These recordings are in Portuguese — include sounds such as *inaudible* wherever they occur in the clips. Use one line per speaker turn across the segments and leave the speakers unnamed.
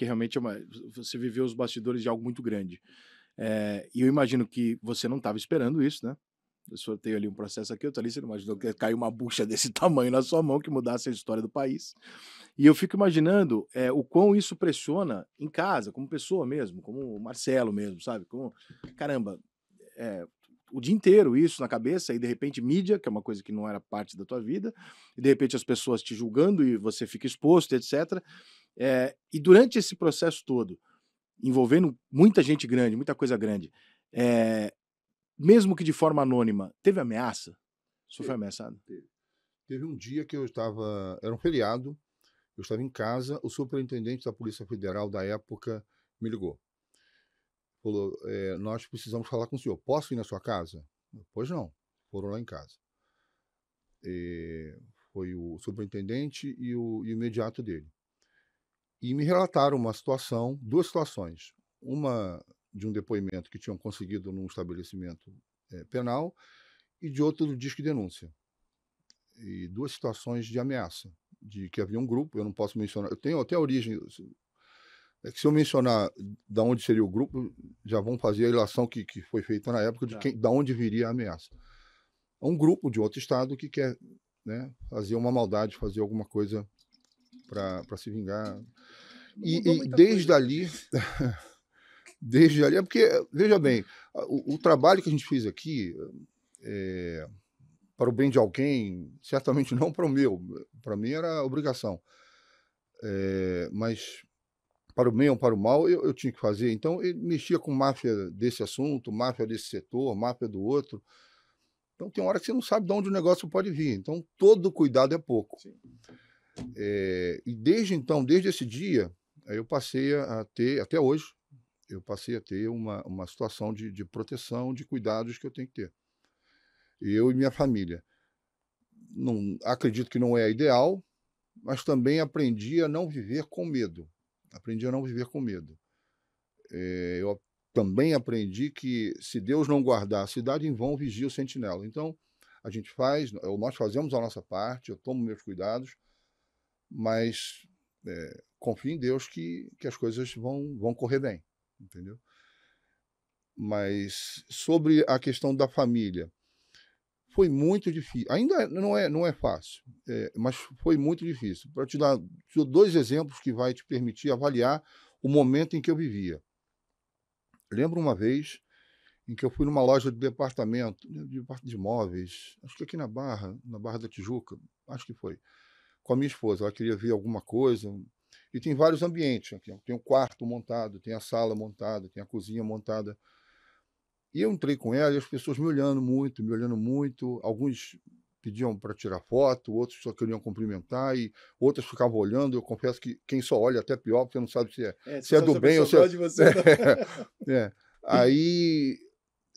porque realmente é uma, você viveu os bastidores de algo muito grande. É, e eu imagino que você não estava esperando isso, né? Eu sorteio ali um processo aqui, eu ali, você não imaginou que caiu uma bucha *laughs* desse tamanho na sua mão que mudasse a história do país. E eu fico imaginando é, o quão isso pressiona em casa, como pessoa mesmo, como o Marcelo mesmo, sabe? Como, caramba, é, o dia inteiro isso na cabeça e de repente mídia, que é uma coisa que não era parte da tua vida, e de repente as pessoas te julgando e você fica exposto, etc. É, e durante esse processo todo, envolvendo muita gente grande, muita coisa grande, é, mesmo que de forma anônima, teve ameaça? Você foi ameaçado? Teve.
um dia que eu estava. Era um feriado, eu estava em casa, o superintendente da Polícia Federal da época me ligou. Falou: é, Nós precisamos falar com o senhor. Posso ir na sua casa? Pois não. Foram lá em casa. E foi o superintendente e o, e o imediato dele e me relataram uma situação, duas situações. Uma de um depoimento que tinham conseguido num estabelecimento é, penal e de outro do disque denúncia. E duas situações de ameaça, de que havia um grupo, eu não posso mencionar, eu tenho até a origem, é que se eu mencionar da onde seria o grupo, já vão fazer a relação que, que foi feita na época de tá. quem, da onde viria a ameaça. É um grupo de outro estado que quer né, fazer uma maldade, fazer alguma coisa para se vingar. E, e desde coisa. ali. *laughs* desde ali. É porque, veja bem, o, o, trabalho que a gente fez aqui é, para o bem de alguém, certamente não para o meu, para mim era obrigação. É, mas para o bem ou para o mal, eu, eu tinha que fazer. Então, ele mexia com máfia desse assunto, máfia desse setor, máfia do outro. Então, tem hora que você não sabe de onde o negócio pode vir. Então, todo cuidado é pouco. Sim. É, e desde então, desde esse dia, eh, eu passei a ter, até hoje, eu passei a ter uma, uma situação de, de proteção, de cuidados que eu tenho que ter. Eu e minha família. Não, acredito que não é ideal, mas também aprendi a não viver com medo. Aprendi a não viver com medo. É, eu também aprendi que se Deus não guardar a cidade em vão, vigia o sentinela. Então, a gente faz, nós fazemos a nossa parte, eu tomo meus cuidados, mas é, confio em Deus que, que as coisas vão, vão correr bem, entendeu? Mas sobre a questão da família, foi muito difícil. Ainda não é, não é fácil, é, mas foi muito difícil. Para te dar te dois exemplos que vai te permitir avaliar o momento em que eu vivia. Lembro uma vez em que eu fui numa loja de departamento, né, de, de imóveis, acho que aqui na Barra, na Barra da Tijuca, acho que foi com a minha esposa. Ela queria ver alguma coisa. E tem vários ambientes. Tem o quarto montado, tem a sala montada, tem a cozinha montada. E eu entrei com ela e as pessoas me olhando muito, me olhando muito. Alguns pediam para tirar foto, outros só queriam cumprimentar e outras ficavam olhando. Eu confesso que quem só olha é até pior, porque não sabe se é, é se é do bem ou é se é... você, *laughs* é, é. Aí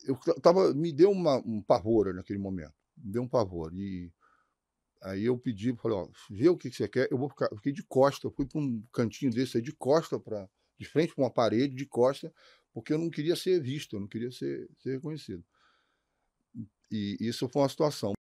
eu tava, me deu uma, um pavor naquele momento, me deu um pavor. E Aí eu pedi, falei, ó, vê o que, que você quer, eu vou ficar. Eu fiquei de costa, eu fui para um cantinho desse aí, de costa para. de frente para uma parede, de costa, porque eu não queria ser visto, eu não queria ser, ser reconhecido. E isso foi uma situação.